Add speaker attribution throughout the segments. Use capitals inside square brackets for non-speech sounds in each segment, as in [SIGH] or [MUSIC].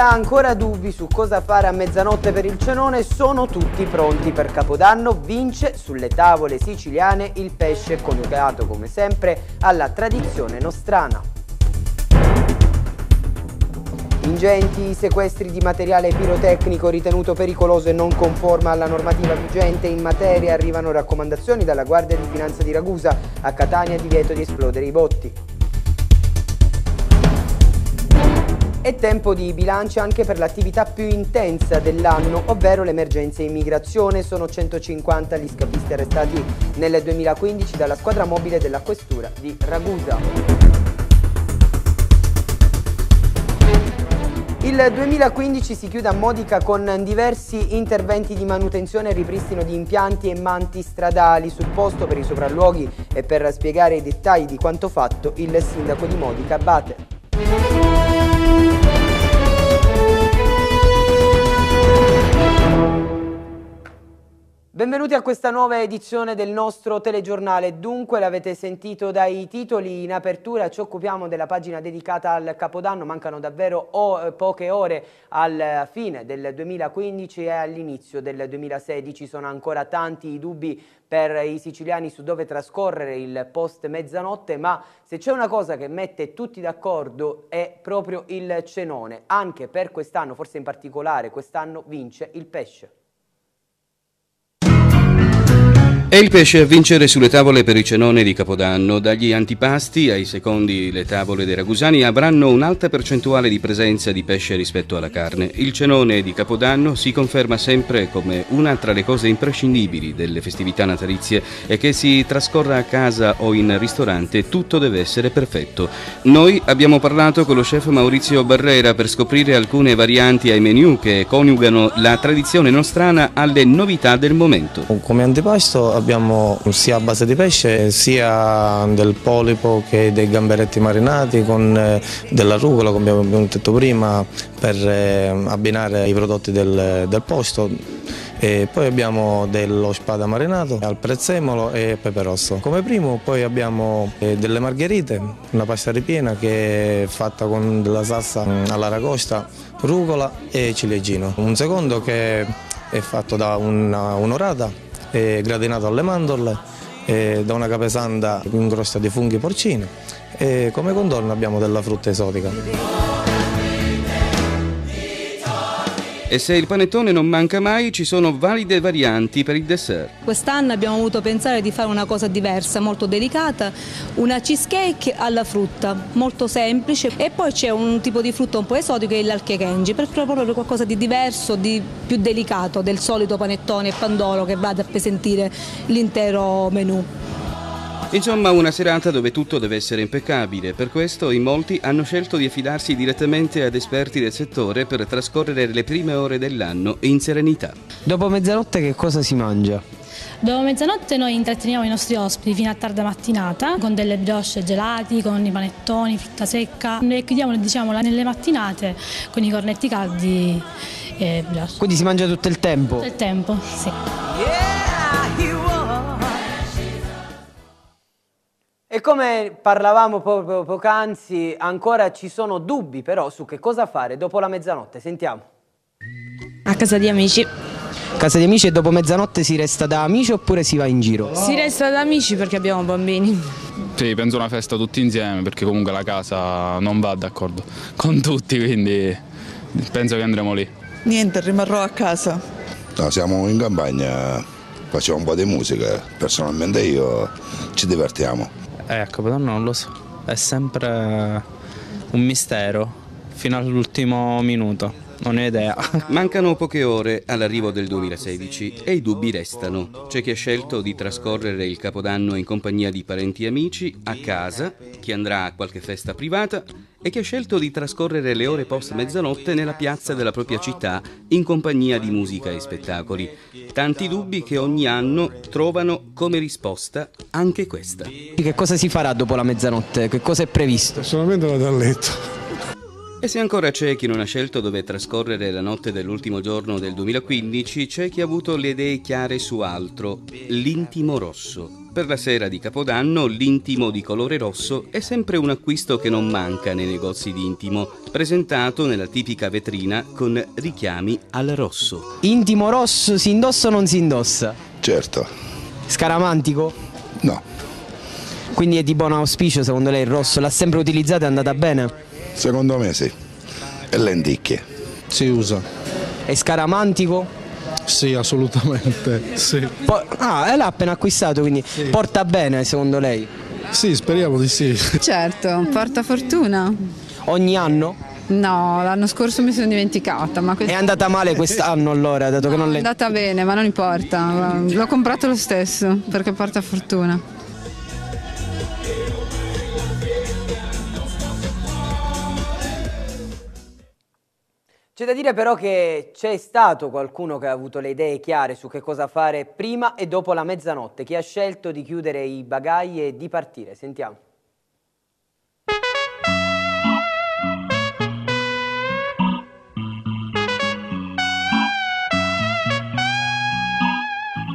Speaker 1: ha ancora dubbi su cosa fare a mezzanotte per il cenone, sono tutti pronti per Capodanno. Vince sulle tavole siciliane il pesce coniugato come sempre alla tradizione nostrana. Ingenti sequestri di materiale pirotecnico ritenuto pericoloso e non conforme alla normativa vigente in materia arrivano raccomandazioni dalla Guardia di Finanza di Ragusa. A Catania divieto di esplodere i botti. È tempo di bilancio anche per l'attività più intensa dell'anno, ovvero l'emergenza immigrazione. Sono 150 gli scafisti arrestati nel 2015 dalla squadra mobile della questura di Ragusa. Il 2015 si chiude a Modica con diversi interventi di manutenzione e ripristino di impianti e manti stradali sul posto per i sopralluoghi e per spiegare i dettagli di quanto fatto il sindaco di Modica Bate. Benvenuti a questa nuova edizione del nostro telegiornale. Dunque, l'avete sentito dai titoli in apertura, ci occupiamo della pagina dedicata al Capodanno. Mancano davvero eh, poche ore alla fine del 2015 e all'inizio del 2016. Sono ancora tanti i dubbi per i siciliani su dove trascorrere il post mezzanotte, ma se c'è una cosa che mette tutti d'accordo è proprio il cenone. Anche per quest'anno, forse in particolare quest'anno, vince il
Speaker 2: pesce. È il pesce a vincere sulle tavole per il cenone di Capodanno. Dagli antipasti ai secondi le tavole dei ragusani avranno un'alta percentuale di presenza di pesce rispetto alla carne. Il cenone di Capodanno si conferma sempre come una tra le cose imprescindibili delle festività natalizie e che si trascorra a casa o in ristorante tutto deve essere perfetto. Noi abbiamo parlato con lo chef Maurizio Barrera per scoprire alcune varianti ai menu che coniugano la tradizione
Speaker 3: nostrana alle novità del momento. Come antipasto abbiamo sia a base di pesce sia del polipo che dei gamberetti marinati con eh, della rucola come abbiamo detto prima per eh, abbinare i prodotti del, del posto. E poi abbiamo dello spada marinato al prezzemolo e pepe rosso. Come primo poi abbiamo eh, delle margherite, una pasta ripiena che è fatta con della salsa mm, all'aragosta, rucola e ciliegino. Un secondo che è fatto da una, un'orata eh, gratinato alle mandorle, eh, da una capesanda in crosta di funghi porcini e come contorno abbiamo della frutta esotica. E se il panettone non manca
Speaker 2: mai, ci sono valide varianti per il dessert.
Speaker 4: Quest'anno abbiamo avuto pensare di fare una cosa diversa, molto delicata, una cheesecake alla frutta, molto semplice. E poi c'è un tipo di frutta un po' esotico, che è l'alchekenji, per proporre qualcosa di diverso, di più delicato del solito panettone e pandoro che vada a appesantire l'intero menù.
Speaker 2: Insomma, una serata dove tutto deve essere impeccabile, per questo in molti hanno scelto di affidarsi direttamente ad esperti del settore per trascorrere le prime ore dell'anno in serenità.
Speaker 1: Dopo mezzanotte che cosa si mangia?
Speaker 4: Dopo mezzanotte noi intratteniamo i nostri ospiti fino a tarda mattinata con delle brioche gelati, con i panettoni, frutta secca e chiudiamo diciamo, nelle mattinate con i cornetti caldi e brioche.
Speaker 1: Quindi si mangia tutto il tempo?
Speaker 4: Tutto il tempo, sì. Yeah,
Speaker 1: E come parlavamo proprio poc'anzi, ancora ci sono dubbi però su che cosa fare dopo la mezzanotte. Sentiamo.
Speaker 4: A casa di amici.
Speaker 1: Casa di amici e dopo mezzanotte si resta da amici oppure si va in giro? Si resta da amici perché
Speaker 5: abbiamo bambini.
Speaker 6: Sì, penso una festa tutti insieme perché comunque la casa non va d'accordo con tutti, quindi penso che andremo lì.
Speaker 5: Niente, rimarrò a casa.
Speaker 6: No, siamo in campagna, facciamo un po' di musica, personalmente io ci divertiamo
Speaker 5: ecco, però non lo so, è sempre un mistero fino all'ultimo minuto. Non ho idea.
Speaker 2: [LAUGHS] Mancano poche ore all'arrivo del 2016 e i dubbi restano. C'è chi ha scelto di trascorrere il Capodanno in compagnia di parenti e amici, a casa, chi andrà a qualche festa privata e chi ha scelto di trascorrere le ore post mezzanotte nella piazza della propria città in compagnia di musica e spettacoli. Tanti dubbi che ogni anno trovano come risposta anche questa. Che
Speaker 1: cosa si farà dopo la mezzanotte? Che cosa è previsto? Solamente vado a letto.
Speaker 2: E se ancora c'è chi non ha scelto dove trascorrere la notte dell'ultimo giorno del 2015, c'è chi ha avuto le idee chiare su altro, l'intimo rosso. Per la sera di Capodanno l'intimo di colore rosso è sempre un acquisto che non manca nei negozi di intimo, presentato nella tipica vetrina con richiami al rosso.
Speaker 1: Intimo rosso si indossa o non si indossa? Certo. Scaramantico? No. Quindi è di buon auspicio secondo lei il rosso, l'ha sempre utilizzato e è andata bene? Secondo me sì. E lenticchie. Si usa. E scaramantico? Sì, assolutamente. Sì. Po ah, eh, l'ha appena acquistato, quindi sì. porta bene secondo lei? Sì, speriamo di sì. Certo,
Speaker 5: porta fortuna.
Speaker 1: Ogni anno?
Speaker 5: No, l'anno scorso mi sono dimenticata. Ma È andata male
Speaker 1: quest'anno [LAUGHS] allora, dato no, che non le...
Speaker 5: È andata bene, ma non importa. L'ho comprato lo stesso perché porta fortuna.
Speaker 1: C'è da dire però che c'è stato qualcuno che ha avuto le idee chiare su che cosa fare prima e dopo la mezzanotte, che ha scelto di chiudere i bagagli e di partire. Sentiamo.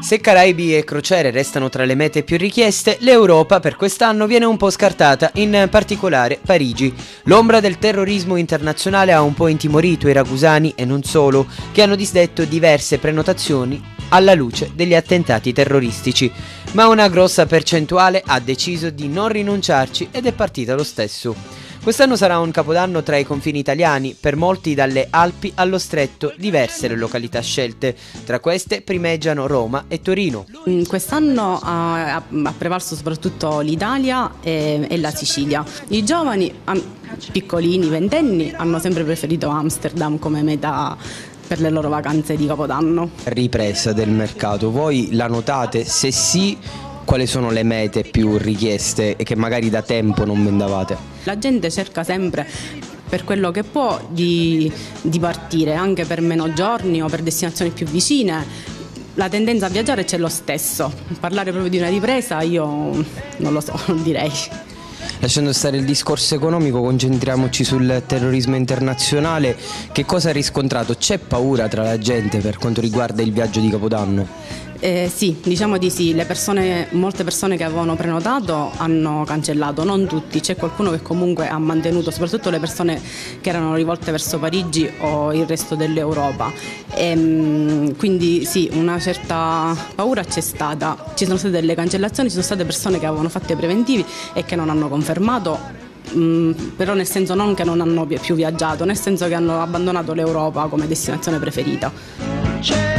Speaker 1: Se Caraibi e crociere restano tra le mete più richieste, l'Europa per quest'anno viene un po' scartata, in particolare Parigi. L'ombra del terrorismo internazionale ha un po' intimorito i ragusani e non solo, che hanno disdetto diverse prenotazioni alla luce degli attentati terroristici. Ma una grossa percentuale ha deciso di non rinunciarci ed è partita lo stesso. Quest'anno sarà un capodanno tra i confini italiani, per molti dalle Alpi allo Stretto, diverse le località scelte. Tra queste primeggiano Roma e Torino.
Speaker 5: Mm, quest'anno ha, ha prevalso soprattutto l'Italia e, e, la Sicilia. I giovani, piccolini, ventenni, hanno sempre preferito Amsterdam come meta per le loro vacanze di Capodanno.
Speaker 1: Ripresa del mercato, voi la notate? Se sì, quali sono le mete più richieste e che magari da tempo non vendavate?
Speaker 5: La gente cerca sempre per quello che può di, di partire anche per meno giorni o per destinazioni più vicine la tendenza a viaggiare c'è lo stesso. Parlare proprio di una ripresa io non lo so, [LAUGHS] non direi.
Speaker 1: Lasciando stare il discorso economico, concentriamoci sul terrorismo internazionale. Che cosa ha riscontrato? C'è paura tra la gente per quanto riguarda il viaggio di Capodanno?
Speaker 5: Eh, sì, diciamo di sì, persone, molte persone che avevano prenotato hanno cancellato, non tutti, c'è qualcuno che comunque ha mantenuto, soprattutto le persone che erano rivolte verso Parigi o il resto dell'Europa. E, ehm, quindi sì, una certa paura c'è stata, ci sono state delle cancellazioni, ci sono state persone che avevano fatto i preventivi e che non hanno confermato Mm, però nel senso non che non hanno più viaggiato, nel senso che hanno abbandonato l'Europa come destinazione preferita.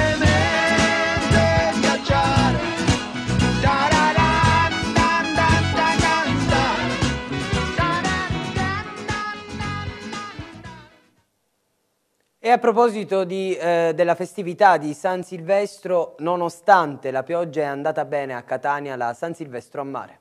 Speaker 1: a proposito di, eh, della festività di San Silvestro, nonostante la pioggia è andata bene a Catania, la San Silvestro a mare.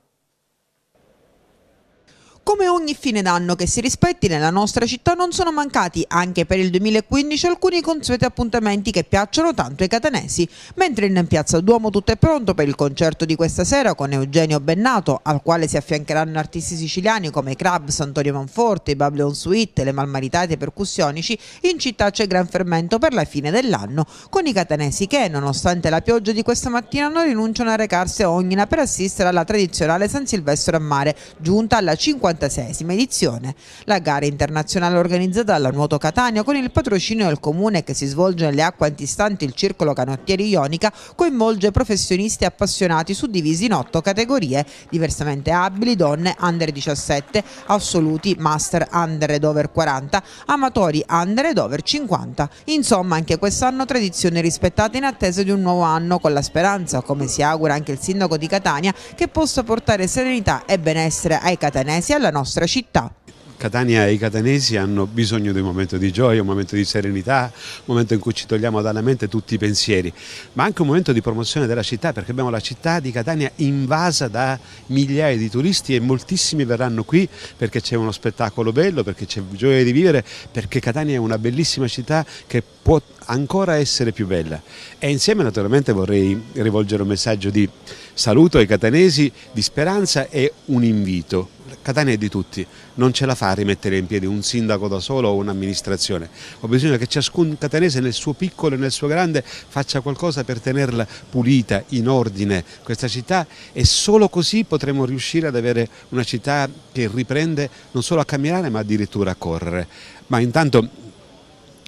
Speaker 7: Come ogni fine d'anno che si rispetti nella nostra città non sono mancati anche per il 2015 alcuni consueti appuntamenti che piacciono tanto ai catanesi, mentre in Piazza Duomo tutto è pronto per il concerto di questa sera con Eugenio Bennato, al quale si affiancheranno artisti siciliani come Crabs, Antonio Manforte, Babylon Suite, le malmaritate percussionici, in città c'è gran fermento per la fine dell'anno, con i catanesi che, nonostante la pioggia di questa mattina, non rinunciano a recarsi a Ognina per assistere alla tradizionale San Silvestro a mare, giunta alla 50 56 edizione, la gara internazionale organizzata dalla Nuoto Catania con il patrocinio del comune che si svolge nelle acque antistanti il circolo canottieri Ionica coinvolge professionisti e appassionati suddivisi in otto categorie diversamente abili, donne, under 17, assoluti, master, under ed over 40, amatori, under ed over 50. Insomma anche quest'anno tradizioni rispettate in attesa di un nuovo anno con la speranza, come si augura anche il sindaco di Catania, che possa portare serenità e benessere ai catanesi e alla della nostra città.
Speaker 6: Catania e i catanesi hanno bisogno di un momento di gioia, un momento di serenità, un momento in cui ci togliamo dalla mente tutti i pensieri, ma anche un momento di promozione della città perché abbiamo la città di Catania invasa da migliaia di turisti e moltissimi verranno qui perché c'è uno spettacolo bello, perché c'è gioia di vivere, perché Catania è una bellissima città che può ancora essere più bella. E insieme naturalmente vorrei rivolgere un messaggio di saluto ai catanesi, di speranza e un invito Catania è di tutti, non ce la fa a rimettere in piedi un sindaco da solo o un'amministrazione, ho bisogno che ciascun catanese nel suo piccolo e nel suo grande faccia qualcosa per tenerla pulita, in ordine questa città e solo così potremo riuscire ad avere una città che riprende non solo a camminare ma addirittura a correre. Ma intanto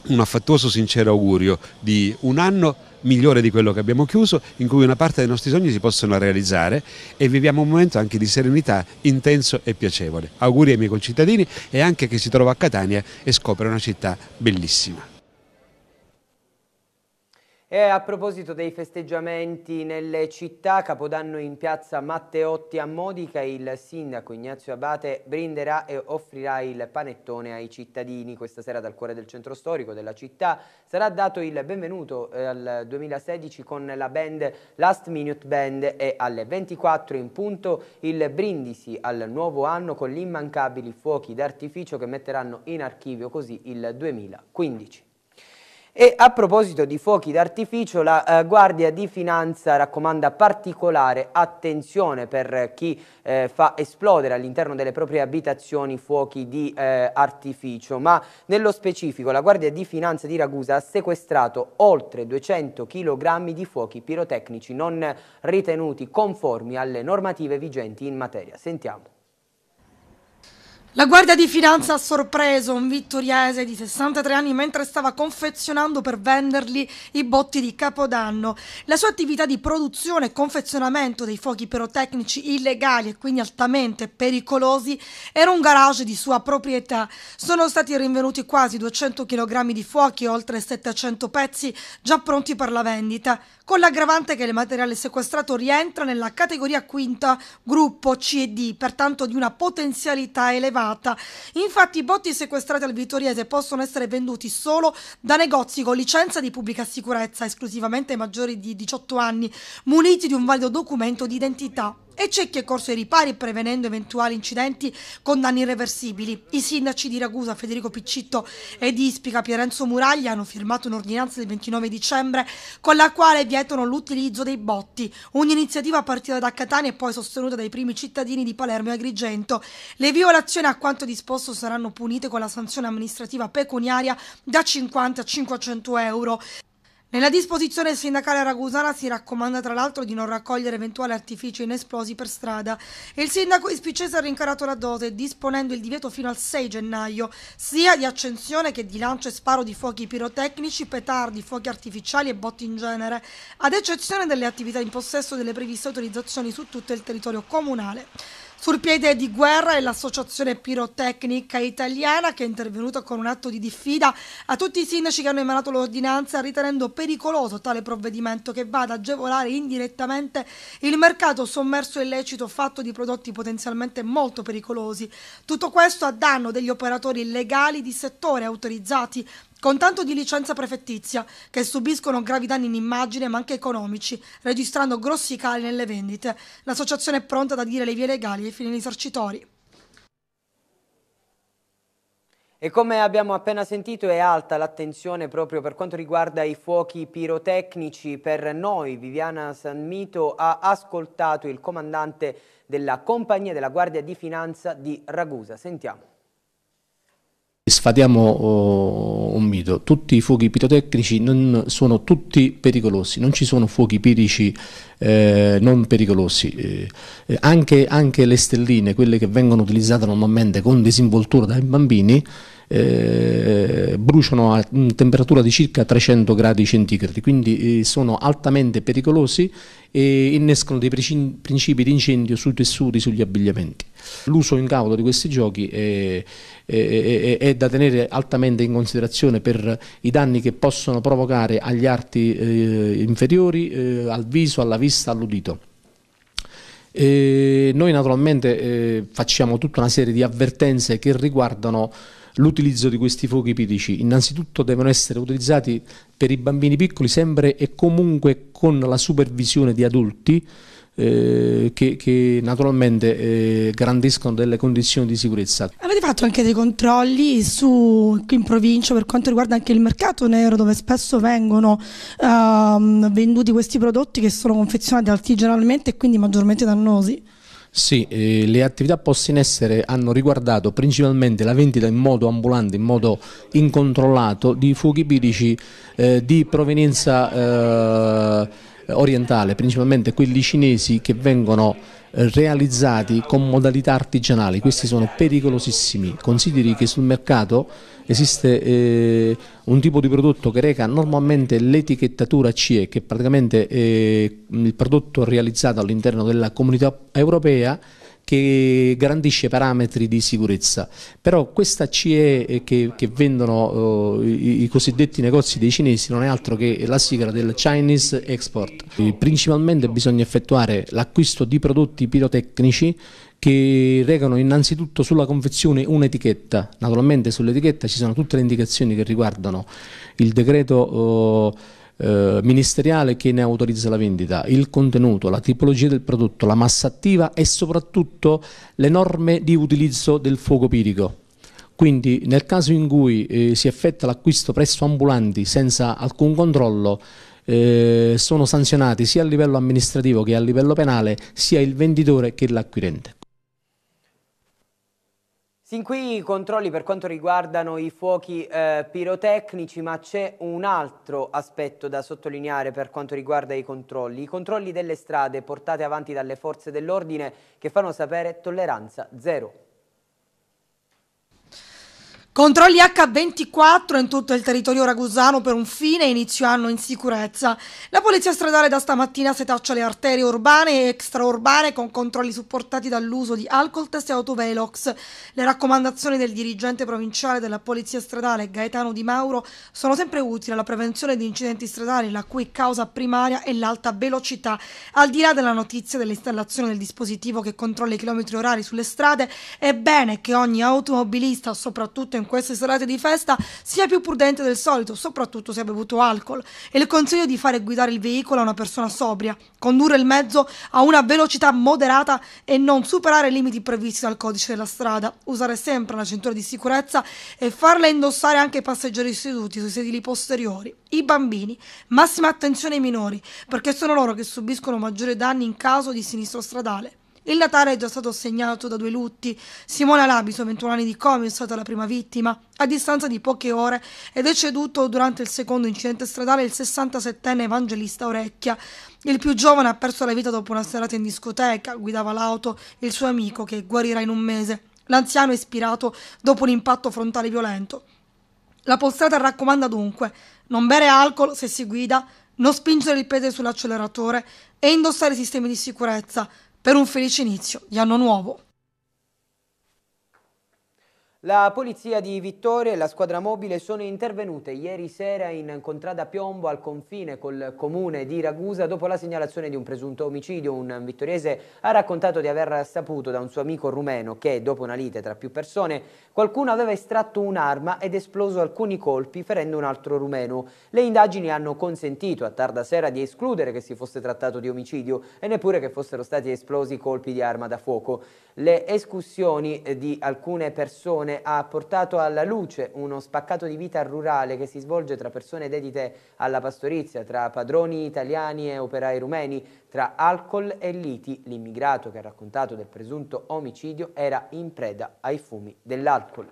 Speaker 6: un affattuoso sincero augurio di un anno migliore di quello che abbiamo chiuso, in cui una parte dei nostri sogni si possono realizzare e viviamo un momento anche di serenità intenso e piacevole. Auguri ai miei concittadini e anche che si trova a Catania e scopre una città bellissima.
Speaker 1: E a proposito dei festeggiamenti nelle città, Capodanno in piazza Matteotti a Modica, il sindaco Ignazio Abate brinderà e offrirà il panettone ai cittadini. Questa sera dal cuore del centro storico della città sarà dato il benvenuto eh, al 2016 con la band Last Minute Band e alle 24 in punto il brindisi al nuovo anno con gli immancabili fuochi d'artificio che metteranno in archivio così il 2015. E a proposito di fuochi d'artificio, la eh, Guardia di Finanza raccomanda particolare attenzione per chi eh, fa esplodere all'interno delle proprie abitazioni fuochi di eh, artificio, ma nello specifico la Guardia di Finanza di Ragusa ha sequestrato oltre 200 kg di fuochi pirotecnici non ritenuti conformi alle normative vigenti in materia. Sentiamo.
Speaker 4: La Guardia di Finanza ha sorpreso un vittoriese di 63 anni mentre stava confezionando per venderli i botti di Capodanno. La sua attività di produzione e confezionamento dei fuochi pirotecnici illegali e quindi altamente pericolosi era un garage di sua proprietà. Sono stati rinvenuti quasi 200 kg di fuochi e oltre 700 pezzi già pronti per la vendita, con l'aggravante che il materiale sequestrato rientra nella categoria quinta, gruppo C e D, pertanto di una potenzialità elevata tratta. Infatti i botti sequestrati al Vittoriese possono essere venduti solo da negozi con licenza di pubblica sicurezza esclusivamente ai maggiori di 18 anni, muniti di un valido documento di identità e c'è chi è corso ai ripari prevenendo eventuali incidenti con danni irreversibili. I sindaci di Ragusa, Federico Piccitto e di Ispica Pierenzo Muraglia hanno firmato un'ordinanza del 29 dicembre con la quale vietano l'utilizzo dei botti, un'iniziativa partita da Catania e poi sostenuta dai primi cittadini di Palermo e Agrigento. Le violazioni a quanto disposto saranno punite con la sanzione amministrativa pecuniaria da 50 a 500 euro. Nella disposizione sindacale ragusana si raccomanda tra l'altro di non raccogliere eventuali artifici inesplosi per strada. Il sindaco Ispicese ha rincarato la dose disponendo il divieto fino al 6 gennaio sia di accensione che di lancio e sparo di fuochi pirotecnici, petardi, fuochi artificiali e botti in genere, ad eccezione delle attività in possesso delle previste autorizzazioni su tutto il territorio comunale. Sul piede di guerra è l'Associazione Pirotecnica Italiana che è intervenuta con un atto di diffida a tutti i sindaci che hanno emanato l'ordinanza ritenendo pericoloso tale provvedimento che va ad agevolare indirettamente il mercato sommerso e illecito fatto di prodotti potenzialmente molto pericolosi. Tutto questo a danno degli operatori legali di settore autorizzati con tanto di licenza prefettizia, che subiscono gravi danni in immagine ma anche economici, registrando grossi cali nelle vendite. L'associazione è pronta ad adire le vie legali ai fini risarcitori.
Speaker 1: E come abbiamo appena sentito è alta l'attenzione proprio per quanto riguarda i fuochi pirotecnici. Per noi Viviana Sanmito ha ascoltato il comandante della compagnia della Guardia di Finanza di Ragusa. Sentiamo
Speaker 3: sfatiamo oh, un mito, tutti i fuochi pirotecnici non sono tutti pericolosi, non ci sono fuochi pirici eh, non pericolosi, eh, anche, anche le stelline, quelle che vengono utilizzate normalmente con disinvoltura dai bambini, eh, bruciano a temperatura di circa 300 gradi centigradi, quindi eh, sono altamente pericolosi e innescano dei principi di incendio sui tessuti, sugli abbigliamenti. L'uso in cavolo di questi giochi è, è, è, è, da tenere altamente in considerazione per i danni che possono provocare agli arti eh, inferiori, eh, al viso, alla vista, all'udito. noi naturalmente eh, facciamo tutta una serie di avvertenze che riguardano l'utilizzo di questi fuochi ipidici. Innanzitutto devono essere utilizzati per i bambini piccoli sempre e comunque con la supervisione di adulti eh, che, che, naturalmente eh, garantiscono delle condizioni di sicurezza.
Speaker 4: Avete fatto anche dei controlli su, in provincia per quanto riguarda anche il mercato nero dove spesso vengono ehm, venduti questi prodotti che sono confezionati artigianalmente e quindi maggiormente dannosi?
Speaker 3: Sì, eh, le attività poste in essere hanno riguardato principalmente la vendita in modo ambulante, in modo incontrollato di fuochi bidici eh, di provenienza eh, orientale, principalmente quelli cinesi che vengono eh, realizzati con modalità artigianali, questi sono pericolosissimi, consideri che sul mercato esiste eh, un tipo di prodotto che reca normalmente l'etichettatura CE, che praticamente è mm, il prodotto realizzato all'interno della comunità europea che garantisce parametri di sicurezza. Però questa CE che, che vendono eh, i, i, cosiddetti negozi dei cinesi non è altro che la sigla del Chinese Export. Principalmente bisogna effettuare l'acquisto di prodotti pirotecnici che recano innanzitutto sulla confezione un'etichetta. Naturalmente sull'etichetta ci sono tutte le indicazioni che riguardano il decreto eh, eh, ministeriale che ne autorizza la vendita, il contenuto, la tipologia del prodotto, la massa attiva e soprattutto le norme di utilizzo del fuoco pirico. Quindi nel caso in cui eh, si effettua l'acquisto presso ambulanti senza alcun controllo, eh, sono sanzionati sia a livello amministrativo che a livello penale sia il venditore che l'acquirente.
Speaker 1: Sin qui i controlli per quanto riguardano i fuochi eh, pirotecnici, ma c'è un altro aspetto da sottolineare per quanto riguarda i controlli. I controlli delle strade portate avanti dalle forze dell'ordine che fanno sapere tolleranza zero.
Speaker 4: Controlli H24 in tutto il territorio ragusano per un fine inizio anno in sicurezza. La polizia stradale da stamattina setaccia le arterie urbane e extraurbane con controlli supportati dall'uso di alcol test e autovelox. Le raccomandazioni del dirigente provinciale della polizia stradale Gaetano Di Mauro sono sempre utili alla prevenzione di incidenti stradali la cui causa primaria è l'alta velocità. Al di là della notizia dell'installazione del dispositivo che controlla i chilometri orari sulle strade, è bene che ogni automobilista, soprattutto in queste serate di festa sia più prudente del solito, soprattutto se ha bevuto alcol, e le consiglio di fare guidare il veicolo a una persona sobria, condurre il mezzo a una velocità moderata e non superare i limiti previsti dal codice della strada, usare sempre la cintura di sicurezza e farla indossare anche ai passeggeri seduti sui sedili posteriori. I bambini, massima attenzione ai minori, perché sono loro che subiscono maggiori danni in caso di sinistro stradale. Il Natale è già stato segnato da due lutti. Simona Labiso, 21 anni di Como, è stata la prima vittima. A distanza di poche ore è deceduto durante il secondo incidente stradale il 67enne evangelista Orecchia. Il più giovane ha perso la vita dopo una serata in discoteca. Guidava l'auto il suo amico che guarirà in un mese. L'anziano è ispirato dopo un impatto frontale violento. La postata raccomanda dunque non bere alcol se si guida, non spingere il piede sull'acceleratore e indossare sistemi di sicurezza, per un felice inizio di anno nuovo.
Speaker 1: La polizia di Vittoria e la squadra mobile sono intervenute ieri sera in contrada Piombo al confine col comune di Ragusa dopo la segnalazione di un presunto omicidio. Un vittoriese ha raccontato di aver saputo da un suo amico rumeno che, dopo una lite tra più persone, qualcuno aveva estratto un'arma ed esploso alcuni colpi ferendo un altro rumeno. Le indagini hanno consentito a tarda sera di escludere che si fosse trattato di omicidio e neppure che fossero stati esplosi colpi di arma da fuoco. Le escussioni eh, di alcune persone Commissione ha portato alla luce uno spaccato di vita rurale che si svolge tra persone dedite alla pastorizia, tra padroni italiani e operai rumeni, tra alcol e liti. L'immigrato che ha raccontato del presunto omicidio era in preda ai fumi dell'alcol.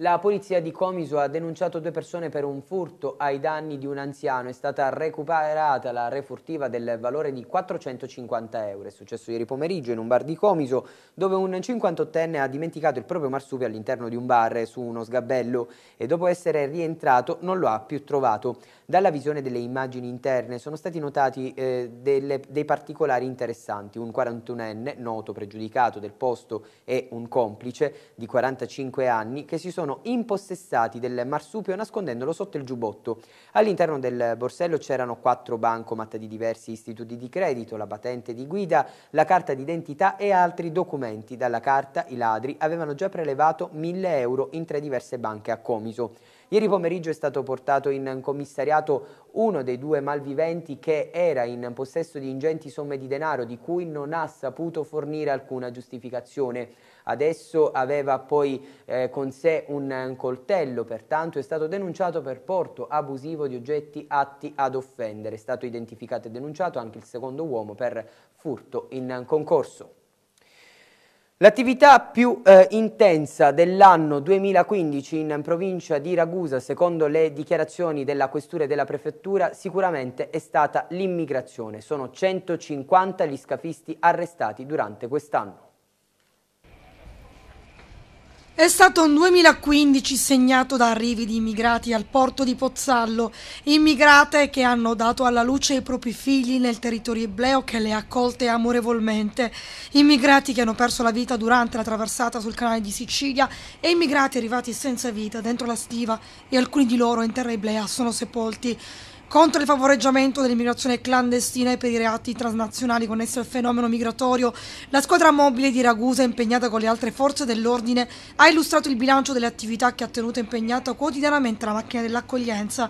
Speaker 1: La polizia di Comiso ha denunciato due persone per un furto ai danni di un anziano. È stata recuperata la refurtiva del valore di 450 euro. È successo ieri pomeriggio in un bar di Comiso dove un 58enne ha dimenticato il proprio marsupio all'interno di un bar su uno sgabello e dopo essere rientrato non lo ha più trovato. Dalla visione delle immagini interne sono stati notati eh, delle, dei particolari interessanti. Un 41enne, noto pregiudicato del posto e un complice di 45 anni che si sono sono impossessati del marsupio nascondendolo sotto il giubbotto. All'interno del borsello c'erano quattro bancomat di diversi istituti di credito, la patente di guida, la carta d'identità e altri documenti. Dalla carta i ladri avevano già prelevato 1000 euro in tre diverse banche a Comiso. Ieri pomeriggio è stato portato in commissariato uno dei due malviventi che era in possesso di ingenti somme di denaro di cui non ha saputo fornire alcuna giustificazione. Adesso aveva poi eh, con sé un coltello, pertanto è stato denunciato per porto abusivo di oggetti atti ad offendere. È stato identificato e denunciato anche il secondo uomo per furto in concorso. L'attività più eh, intensa dell'anno 2015 in provincia di Ragusa, secondo le dichiarazioni della Questura e della Prefettura, sicuramente è stata l'immigrazione. Sono 150 gli scafisti arrestati durante quest'anno.
Speaker 4: È stato un 2015 segnato da arrivi di immigrati al porto di Pozzallo, immigrate che hanno dato alla luce i propri figli nel territorio ebleo che le ha accolte amorevolmente, immigrati che hanno perso la vita durante la traversata sul canale di Sicilia e immigrati arrivati senza vita dentro la stiva e alcuni di loro in terra eblea sono sepolti contro il favoreggiamento dell'immigrazione clandestina e per i reati transnazionali connessi al fenomeno migratorio, la squadra mobile di Ragusa, impegnata con le altre forze dell'ordine, ha illustrato il bilancio delle attività che ha tenuto impegnata quotidianamente la macchina dell'accoglienza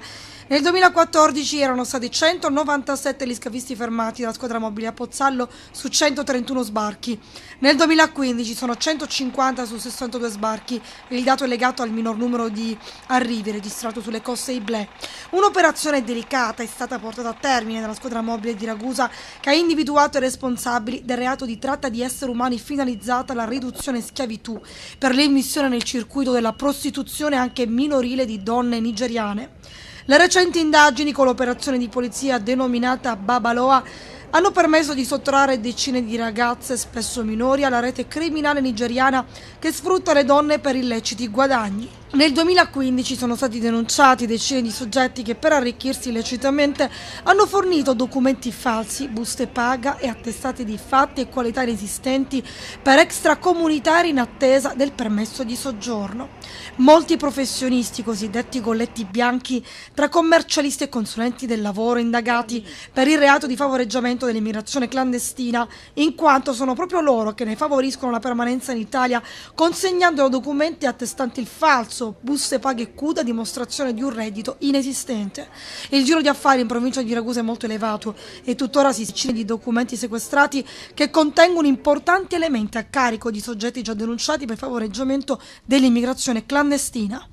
Speaker 4: nel 2014 erano stati 197 gli scavisti fermati dalla squadra mobile a Pozzallo su 131 sbarchi. Nel 2015 sono 150 su 62 sbarchi, il dato è legato al minor numero di arrivi registrato sulle coste Iblè. Un'operazione delicata è stata portata a termine dalla squadra mobile di Ragusa che ha individuato i responsabili del reato di tratta di esseri umani finalizzata alla riduzione schiavitù per l'immissione nel circuito della prostituzione anche minorile di donne nigeriane. Le recenti indagini con l'operazione di polizia denominata Babaloa hanno permesso di sottrarre decine di ragazze, spesso minori, alla rete criminale nigeriana che sfrutta le donne per illeciti guadagni. Nel 2015 sono stati denunciati decine di soggetti che per arricchirsi illecitamente hanno fornito documenti falsi, buste paga e attestati di fatti e qualità resistenti per extracomunitari in attesa del permesso di soggiorno. Molti professionisti, cosiddetti colletti bianchi, tra commercialisti e consulenti del lavoro indagati per il reato di favoreggiamento dell'immigrazione clandestina, in quanto sono proprio loro che ne favoriscono la permanenza in Italia consegnando documenti attestanti il falso pazzo, buste paghe e CUDA, dimostrazione di un reddito inesistente. Il giro di affari in provincia di Ragusa è molto elevato e tuttora si cina di documenti sequestrati che contengono importanti elementi a carico di soggetti già denunciati per favoreggiamento dell'immigrazione clandestina.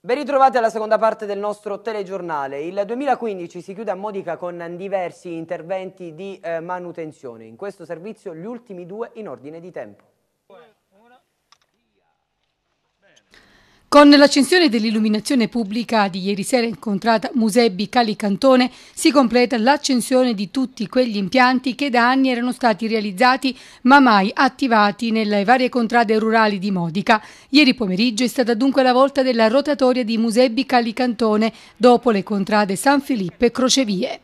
Speaker 1: Ben ritrovati alla seconda parte del nostro telegiornale. Il 2015 si chiude a Modica con diversi interventi di eh, manutenzione. In questo servizio gli ultimi due in ordine di tempo.
Speaker 8: Con l'accensione dell'illuminazione pubblica di ieri sera incontrata Musebbi Calicantone si completa l'accensione di tutti quegli impianti che da anni erano stati realizzati ma mai attivati nelle varie contrade rurali di Modica. Ieri pomeriggio è stata dunque la volta della rotatoria di Musebbi Calicantone dopo le contrade San Filippo e Crocevie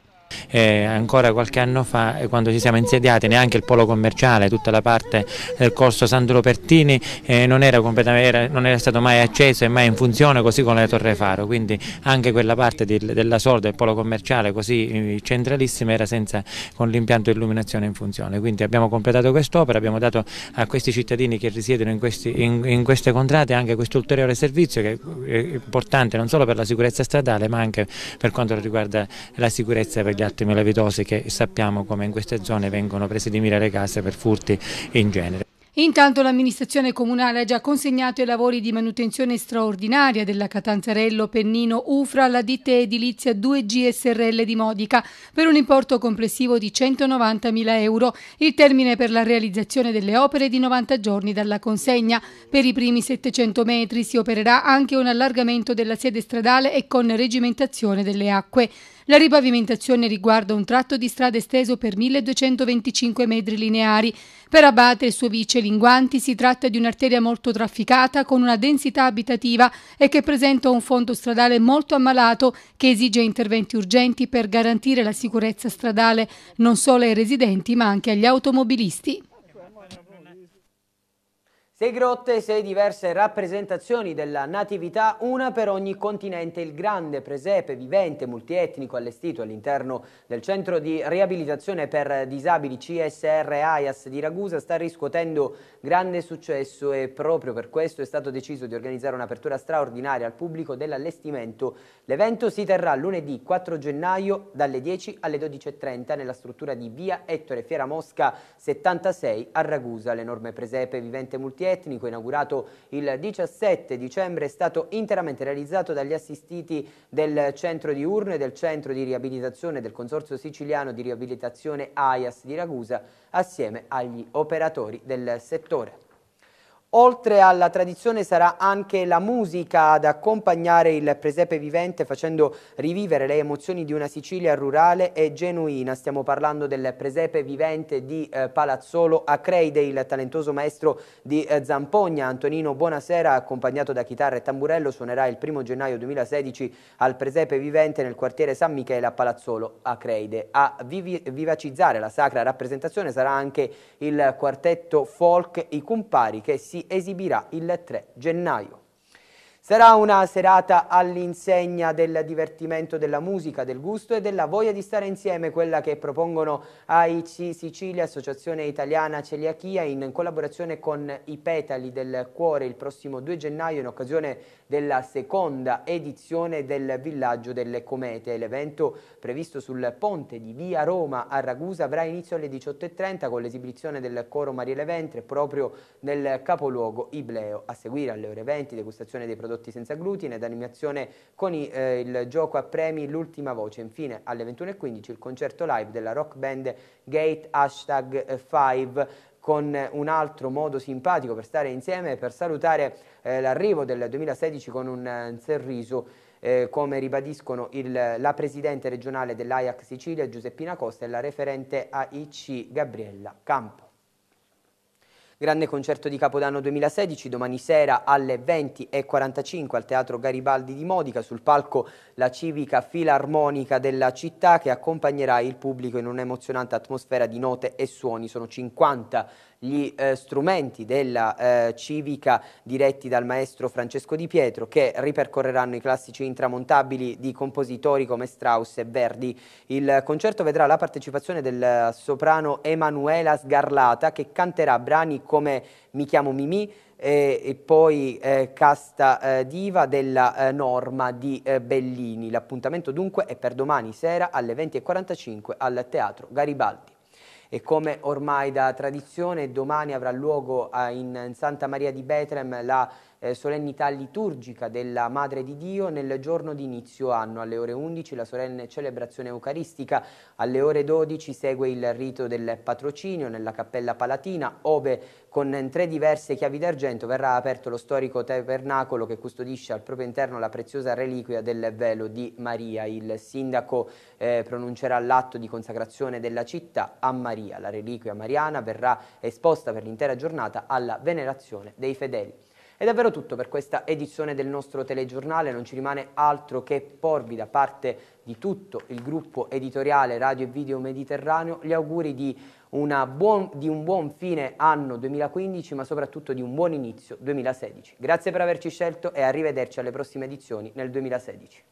Speaker 7: eh, ancora qualche anno fa eh, quando ci siamo insediati neanche il polo commerciale, tutta la parte del corso Sandro Pertini eh, non, era era, non, era stato mai acceso e mai in funzione così come la Torre Faro, quindi anche quella parte di, della sorda del polo commerciale così eh, centralissima era senza con l'impianto di illuminazione in funzione, quindi abbiamo completato quest'opera, abbiamo dato a questi cittadini che risiedono in, questi, in, in queste contrate anche questo ulteriore servizio che è importante non solo per la sicurezza stradale ma anche per quanto riguarda la sicurezza per gli piatte malavitose che sappiamo come in queste zone vengono prese di mira le case per furti in genere.
Speaker 8: Intanto l'amministrazione comunale ha già consegnato i lavori di manutenzione straordinaria della Catanzarello Pennino Ufra alla ditta edilizia 2G SRL di Modica per un importo complessivo di 190.000 euro. Il termine per la realizzazione delle opere è di 90 giorni dalla consegna. Per i primi 700 metri si opererà anche un allargamento della sede stradale e con regimentazione delle acque. La ripavimentazione riguarda un tratto di strada esteso per 1225 metri lineari. Per Abate e suo vice Linguanti si tratta di un'arteria molto trafficata con una densità abitativa e che presenta un fondo stradale molto ammalato che esige interventi urgenti per garantire la sicurezza stradale non solo ai residenti ma anche agli automobilisti.
Speaker 1: Sei grotte, sei diverse rappresentazioni della natività, una per ogni continente. Il grande presepe vivente multietnico allestito all'interno del centro di riabilitazione per disabili CSR AIAS di Ragusa sta riscuotendo grande successo e proprio per questo è stato deciso di organizzare un'apertura straordinaria al pubblico dell'allestimento. L'evento si terrà lunedì 4 gennaio dalle 10 alle 12.30 nella struttura di via Ettore Fiera Mosca 76 a Ragusa. L'enorme presepe vivente multietnico tecnico inaugurato il 17 dicembre è stato interamente realizzato dagli assistiti del centro di urne e del centro di riabilitazione del Consorzio Siciliano di Riabilitazione AIAS di Ragusa assieme agli operatori del settore. Oltre alla tradizione sarà anche la musica ad accompagnare il presepe vivente facendo rivivere le emozioni di una Sicilia rurale e genuina. Stiamo parlando del presepe vivente di eh, Palazzolo Acreide, il talentoso maestro di eh, Zampogna. Antonino Buonasera, accompagnato da chitarra e tamburello, suonerà il 1 gennaio 2016 al presepe vivente nel quartiere San Michele a Palazzolo Acreide. A vivi vivacizzare la sacra rappresentazione sarà anche il quartetto folk I Cumpari che si esibirà il 3 gennaio. Sarà una serata all'insegna del divertimento, della musica, del gusto e della voglia di stare insieme, quella che propongono AIC Sicilia, Associazione Italiana Celiachia, in collaborazione con i Petali del Cuore il prossimo 2 gennaio in occasione della seconda edizione del Villaggio delle Comete. L'evento previsto sul ponte di Via Roma a Ragusa avrà inizio alle 18.30 con l'esibizione del coro Mariele Ventre proprio nel capoluogo Ibleo. A seguire alle ore 20 degustazione dei prodotti senza glutine ed animazione con i, eh, il gioco a premi L'ultima voce. Infine alle 21.15 il concerto live della rock band Gate Hashtag 5 con un altro modo simpatico per stare insieme e per salutare eh, l'arrivo del 2016 con un, eh, un sorriso eh, come ribadiscono il, la presidente regionale dell'AIAC Sicilia Giuseppina Costa e la referente AIC Gabriella Campa. Grande concerto di Capodanno 2016 domani sera alle 20.45 al Teatro Garibaldi di Modica sul palco la civica filarmonica della città che accompagnerà il pubblico in un'emozionante atmosfera di note e suoni. Sono 50 gli eh, strumenti della eh, civica diretti dal maestro Francesco Di Pietro che ripercorreranno i classici intramontabili di compositori come Strauss e Verdi. Il concerto vedrà la partecipazione del soprano Emanuela Sgarlata che canterà brani come Mi chiamo Mimì, eh, e, poi eh, Casta eh, Diva della eh, Norma di eh, Bellini. L'appuntamento dunque è per domani sera alle 20.45 al Teatro Garibaldi e come ormai da tradizione domani avrà luogo eh, in Santa Maria di Betlem la eh, solennità liturgica della Madre di Dio nel giorno di inizio anno. Alle ore 11 la solenne celebrazione eucaristica, alle ore 12 segue il rito del patrocinio nella Cappella Palatina, ove con tre diverse chiavi d'argento verrà aperto lo storico tabernacolo che custodisce al proprio interno la preziosa reliquia del velo di Maria. Il sindaco eh, pronuncerà l'atto di consacrazione della città a Maria. La reliquia mariana verrà esposta per l'intera giornata alla venerazione dei fedeli. È davvero tutto per questa edizione del nostro telegiornale, non ci rimane altro che porvi da parte di tutto il gruppo editoriale Radio e Video Mediterraneo gli auguri di, buon, di un buon fine anno 2015 ma soprattutto di un buon inizio 2016. Grazie per averci scelto e arrivederci alle prossime edizioni nel 2016.